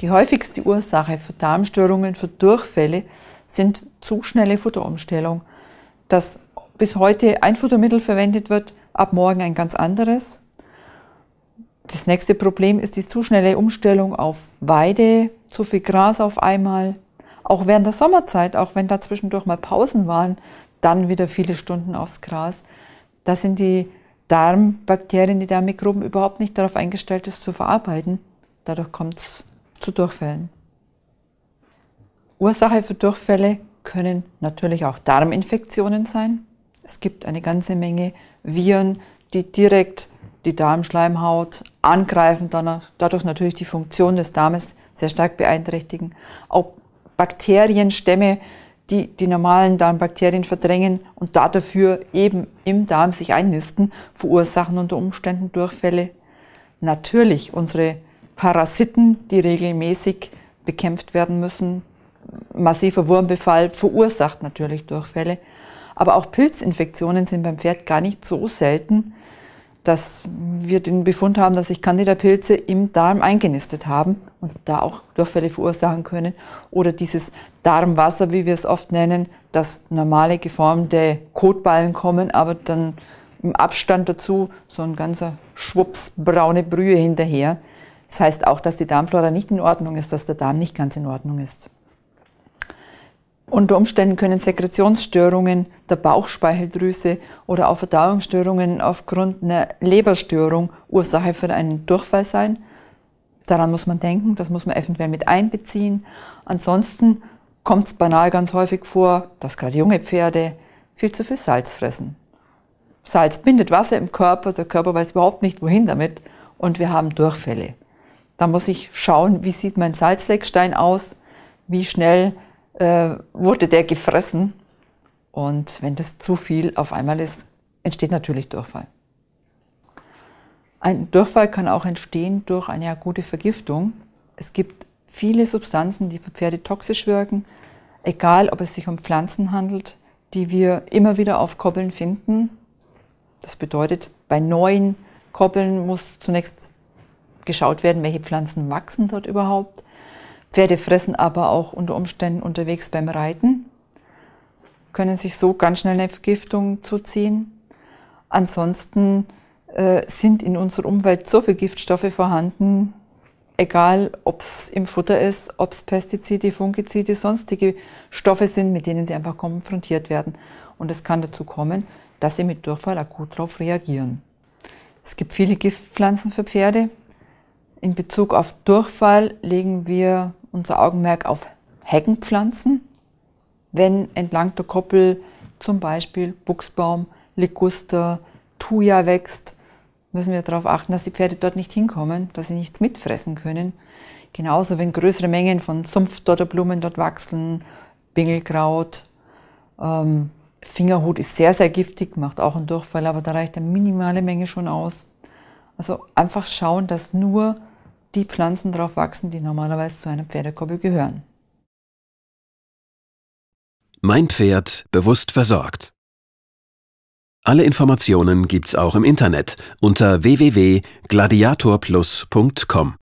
Die häufigste Ursache für Darmstörungen, für Durchfälle sind zu schnelle Futterumstellung, dass bis heute ein Futtermittel verwendet wird, ab morgen ein ganz anderes. Das nächste Problem ist die zu schnelle Umstellung auf Weide, zu viel Gras auf einmal. Auch während der Sommerzeit, auch wenn da zwischendurch mal Pausen waren, dann wieder viele Stunden aufs Gras. Da sind die Darmbakterien, die Darmmikroben überhaupt nicht darauf eingestellt, das zu verarbeiten. Dadurch kommt es zu Durchfällen. Ursache für Durchfälle können natürlich auch Darminfektionen sein. Es gibt eine ganze Menge Viren, die direkt die Darmschleimhaut angreifen, dadurch natürlich die Funktion des Darmes sehr stark beeinträchtigen. Auch Bakterienstämme, die die normalen Darmbakterien verdrängen und da dafür eben im Darm sich einnisten, verursachen unter Umständen Durchfälle. Natürlich unsere Parasiten, die regelmäßig bekämpft werden müssen. Massiver Wurmbefall verursacht natürlich Durchfälle. Aber auch Pilzinfektionen sind beim Pferd gar nicht so selten, dass wir den Befund haben, dass sich Candida-Pilze im Darm eingenistet haben und da auch Durchfälle verursachen können. Oder dieses Darmwasser, wie wir es oft nennen, dass normale geformte Kotballen kommen, aber dann im Abstand dazu so ein ganzer Schwupps braune Brühe hinterher. Das heißt auch, dass die Darmflora nicht in Ordnung ist, dass der Darm nicht ganz in Ordnung ist. Unter Umständen können Sekretionsstörungen der Bauchspeicheldrüse oder auch Verdauungsstörungen aufgrund einer Leberstörung Ursache für einen Durchfall sein. Daran muss man denken, das muss man eventuell mit einbeziehen. Ansonsten kommt es banal ganz häufig vor, dass gerade junge Pferde viel zu viel Salz fressen. Salz bindet Wasser im Körper, der Körper weiß überhaupt nicht, wohin damit und wir haben Durchfälle. Da muss ich schauen, wie sieht mein Salzleckstein aus, wie schnell äh, wurde der gefressen. Und wenn das zu viel auf einmal ist, entsteht natürlich Durchfall. Ein Durchfall kann auch entstehen durch eine akute Vergiftung. Es gibt viele Substanzen, die für Pferde toxisch wirken, egal ob es sich um Pflanzen handelt, die wir immer wieder auf Koppeln finden. Das bedeutet, bei neuen Koppeln muss zunächst geschaut werden, welche Pflanzen wachsen dort überhaupt. Pferde fressen aber auch unter Umständen unterwegs beim Reiten, können sich so ganz schnell eine Vergiftung zuziehen. Ansonsten äh, sind in unserer Umwelt so viele Giftstoffe vorhanden, egal ob es im Futter ist, ob es Pestizide, Fungizide, sonstige Stoffe sind, mit denen sie einfach konfrontiert werden. Und es kann dazu kommen, dass sie mit Durchfall akut darauf reagieren. Es gibt viele Giftpflanzen für Pferde, in Bezug auf Durchfall legen wir unser Augenmerk auf Heckenpflanzen. Wenn entlang der Koppel zum Beispiel Buchsbaum, Liguster, Thuja wächst, müssen wir darauf achten, dass die Pferde dort nicht hinkommen, dass sie nichts mitfressen können. Genauso, wenn größere Mengen von Sumpfdotterblumen dort wachsen, Bingelkraut, ähm, Fingerhut ist sehr, sehr giftig, macht auch einen Durchfall, aber da reicht eine minimale Menge schon aus. Also einfach schauen, dass nur die Pflanzen drauf wachsen, die normalerweise zu einer Pferdekoppel gehören. Mein Pferd bewusst versorgt. Alle Informationen gibt's auch im Internet unter www.gladiatorplus.com.